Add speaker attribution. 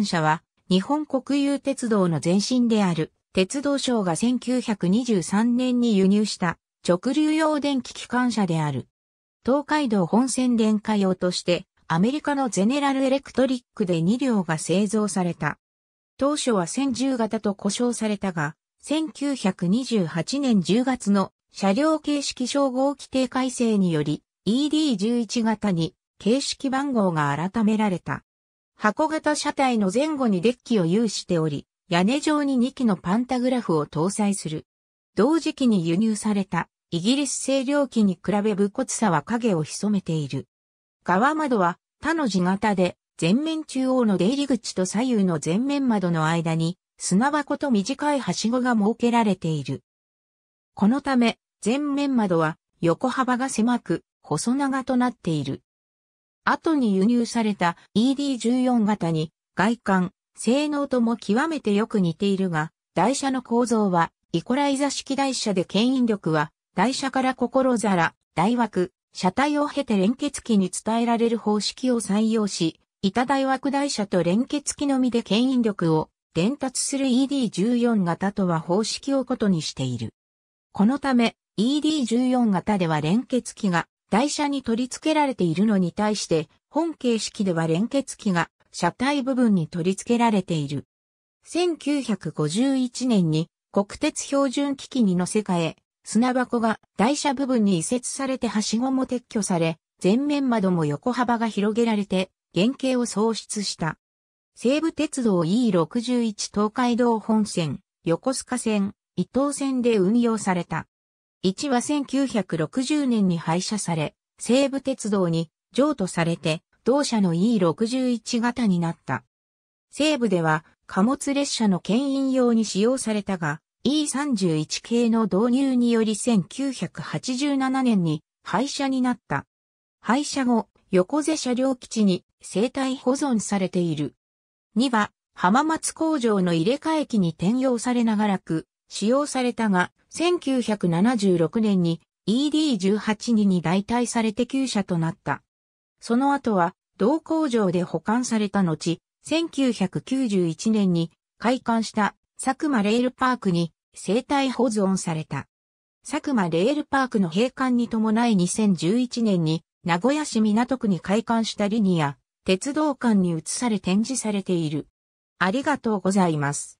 Speaker 1: 産社は、日本国有鉄道の前身である、鉄道省が1923年に輸入した直流用電気機関車である。東海道本線電化用として、アメリカのゼネラルエレクトリックで2両が製造された。当初は1010型と呼称されたが、1928年10月の車両形式称号規定改正により ED11 型に形式番号が改められた。箱型車体の前後にデッキを有しており、屋根上に2機のパンタグラフを搭載する。同時期に輸入されたイギリス製料機に比べ武骨さは影を潜めている。側窓は他の字型で前面中央の出入り口と左右の前面窓の間に砂箱と短いはしごが設けられている。このため前面窓は横幅が狭く細長となっている。後に輸入された ED14 型に外観、性能とも極めてよく似ているが、台車の構造はイコライザ式台車で牽引力は台車から心皿、台枠、車体を経て連結機に伝えられる方式を採用し、板台枠台車と連結機のみで牽引力を伝達する ED14 型とは方式を異にしている。このため ED14 型では連結機が台車に取り付けられているのに対して、本形式では連結機が車体部分に取り付けられている。1951年に国鉄標準機器に乗せ替え、砂箱が台車部分に移設されてはしごも撤去され、前面窓も横幅が広げられて、原型を創出した。西武鉄道 E61 東海道本線、横須賀線、伊東線で運用された。1は1960年に廃車され、西武鉄道に譲渡されて、同社の E61 型になった。西武では貨物列車の牽引用に使用されたが、E31 系の導入により1987年に廃車になった。廃車後、横瀬車両基地に生体保存されている。2は、浜松工場の入れ替え機に転用されながらく使用されたが、1976年に ED18 に代替されて旧車となった。その後は同工場で保管された後、1991年に開館した佐久間レールパークに生態保存された。佐久間レールパークの閉館に伴い2011年に名古屋市港区に開館したリニア、鉄道館に移され展示されている。ありがとうございます。